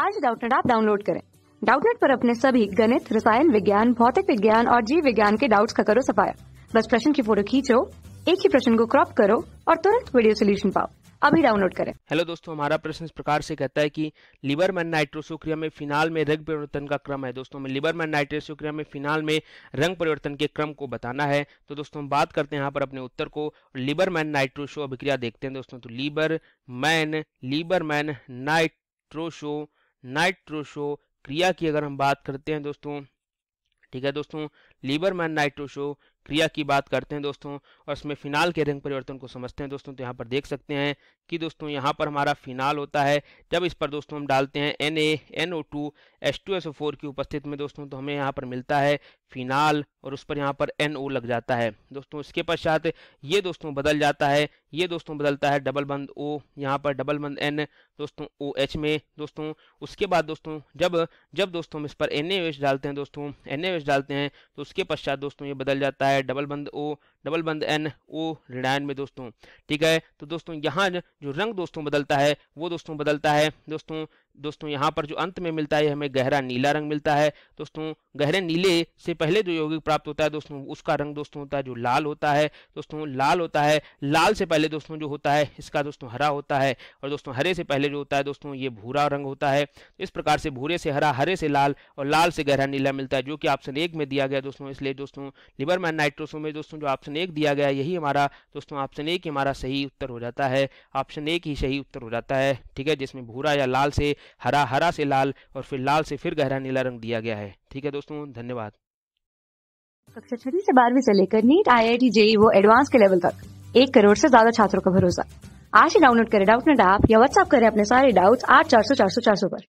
आज डाउटनेट आप डाउनलोड करें डाउटनेट पर अपने सभी गणित रसायन विज्ञान भौतिक विज्ञान और जीव विज्ञान के डाउट्स का करो सफाया बस प्रश्न की फोटो खींचो एक ही प्रश्न को क्रॉप करो और तुरंत वीडियो सोल्यूशन पाओ अभी डाउनलोड करें हेलो दोस्तों हमारा प्रश्न इस प्रकार से कहता है कि मैन नाइट्रोसोक्रिया में फिनाल में रंग परिवर्तन का क्रम है दोस्तों में मैन नाइट्रोसोक्रिया में फिनाल में रंग परिवर्तन के क्रम को बताना है तो दोस्तों हम बात करते हैं यहाँ पर अपने उत्तर को मैन नाइट्रोशो अभिक्रिया देखते हैं दोस्तों तो लीबर मैन मैन नाइट्रोशो नाइट्रोशो क्रिया की अगर हम बात करते हैं दोस्तों ठीक है दोस्तों लीबरमैन नाइट्रोशो क्रिया की बात करते हैं दोस्तों और इसमें फिनाल के रंग परिवर्तन को समझते हैं दोस्तों तो यहाँ पर देख सकते हैं कि दोस्तों यहाँ पर हमारा फिनाल होता है जब इस पर दोस्तों हम डालते हैं N A N O two S two S O four की उपस्थिति में दोस्तों तो हमें यहाँ पर मिलता है फिनाल और उस पर यहाँ पर एन ओ लग जाता है दोस्तों इसके पश्चात ये दोस्तों बदल जाता है ये दोस्तों बदलता है डबल बंद ओ यहाँ पर डबल बंद एन दोस्तों ओ एच में दोस्तों उसके बाद दोस्तों जब जब दोस्तों हम इस पर एन ए डालते हैं दोस्तों एन ए डालते हैं तो उसके पश्चात दोस्तों ये बदल जाता है है डबल बंद ओ डबल बंद एन ओ ऋणायन में दोस्तों ठीक है तो दोस्तों यहाँ जो रंग दोस्तों बदलता है वो दोस्तों बदलता है दोस्तों दोस्तों यहाँ पर जो अंत में मिलता है हमें गहरा नीला रंग मिलता है दोस्तों गहरे नीले से पहले जो यौगिक प्राप्त होता है दोस्तों उसका रंग दोस्तों होता है जो लाल होता है दोस्तों लाल होता है लाल से पहले दोस्तों जो होता है इसका दोस्तों हरा होता है और दोस्तों हरे से पहले जो होता है दोस्तों ये भूरा रंग होता है इस प्रकार से भूरे से हरा हरे से लाल और लाल से गहरा नीला मिलता है जो कि ऑप्शन एक में दिया गया दोस्तों इसलिए दोस्तों लिबरमैन नाइट्रोसो में दोस्तों जो ऑप्शन एक दिया गया यही हमारा दोस्तों ऑप्शन एक हमारा सही उत्तर हो जाता है ऑप्शन एक ही सही उत्तर हो जाता है ठीक है जिसमें भूरा या लाल से हरा हरा से लाल और फिर लाल से फिर गहरा नीला रंग दिया गया है ठीक है दोस्तों धन्यवाद कक्षा छठी से बारहवीं से लेकर NEET I I T JEE वो एडवांस के लेवल तक एक करोड़ से ज्यादा छात्रों का भरोसा आज ही डाउनलोड करें डाउट नेट ऐप या व्हाट्सएप करें अपने सारे डाउट्स आठ चार सौ चार सौ चार सौ पर